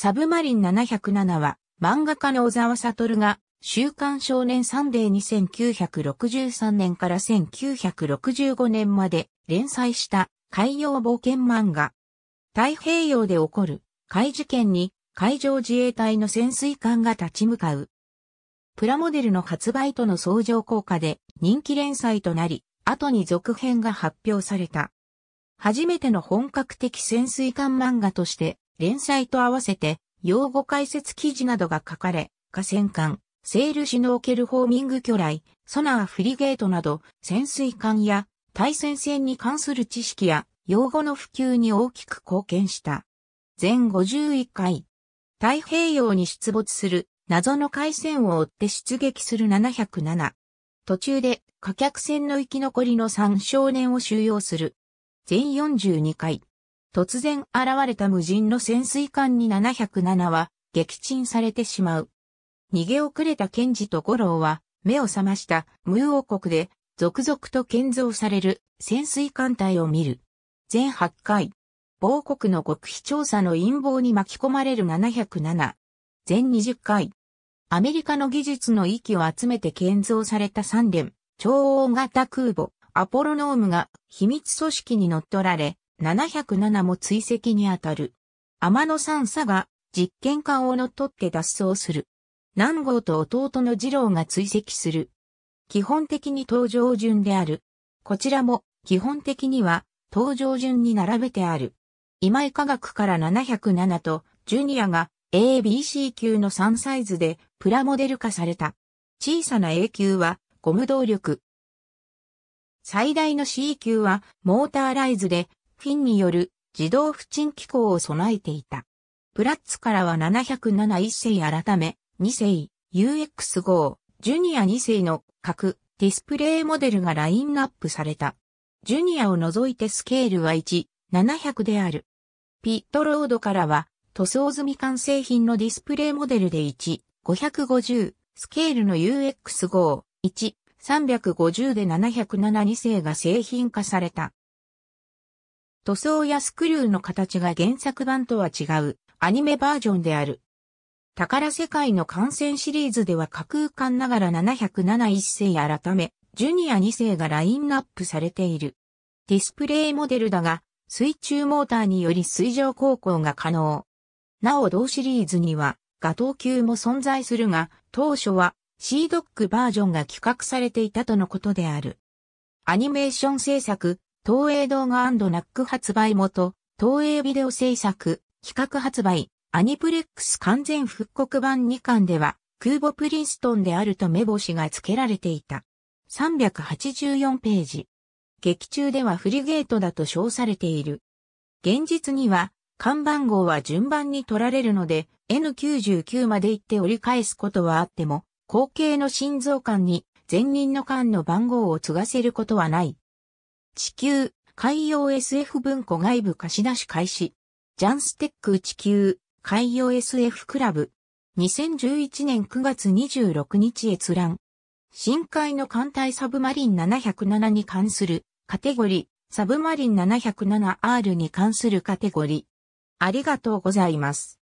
サブマリン707は、漫画家の小沢悟が、週刊少年サンデーに1963年から1965年まで連載した海洋冒険漫画。太平洋で起こる海事件に海上自衛隊の潜水艦が立ち向かう。プラモデルの発売との相乗効果で人気連載となり、後に続編が発表された。初めての本格的潜水艦漫画として連載と合わせて、用語解説記事などが書かれ、河川艦、セールシュノーケルホーミング魚雷、ソナーフリゲートなど、潜水艦や対戦船に関する知識や用語の普及に大きく貢献した。全51回。太平洋に出没する謎の海戦を追って出撃する707。途中で火客船の生き残りの3少年を収容する。全42回。突然現れた無人の潜水艦に707は撃沈されてしまう。逃げ遅れたケンジとゴローは目を覚ましたムー王国で続々と建造される潜水艦隊を見る。全8回。某国の極秘調査の陰謀に巻き込まれる707。全20回。アメリカの技術の域を集めて建造された3連、超大型空母、アポロノームが秘密組織に乗っ取られ、707も追跡にあたる。天野三佐が実験艦を乗っ取って脱走する。南郷と弟の二郎が追跡する。基本的に登場順である。こちらも基本的には登場順に並べてある。今井科学から707とジュニアが ABC 級の3サイズでプラモデル化された。小さな A 級はゴム動力。最大の C 級はモーターライズでフィンによる自動不沈機構を備えていた。プラッツからは707-1世改め、2世、UX 号、ジュニア2世の各ディスプレイモデルがラインナップされた。ジュニアを除いてスケールは1、700である。ピットロードからは塗装済み完成品のディスプレイモデルで1、550、スケールの UX 号、1、350で707-2世が製品化された。塗装やスクリューの形が原作版とは違うアニメバージョンである。宝世界の観戦シリーズでは架空間ながら7071世改め、ジュニア2世がラインナップされている。ディスプレイモデルだが、水中モーターにより水上航行が可能。なお同シリーズには、ガトー級も存在するが、当初はシードックバージョンが企画されていたとのことである。アニメーション制作、東映動画ナック発売元、東映ビデオ制作、企画発売、アニプレックス完全復刻版2巻では、空母プリンストンであると目星が付けられていた。384ページ。劇中ではフリゲートだと称されている。現実には、看板号は順番に取られるので、N99 まで行って折り返すことはあっても、後継の心臓官に前任の間の番号を継がせることはない。地球、海洋 SF 文庫外部貸し出し開始。ジャンステック地球、海洋 SF クラブ。2011年9月26日閲覧。深海の艦隊サブマリン707に関するカテゴリー、サブマリン 707R に関するカテゴリー。ありがとうございます。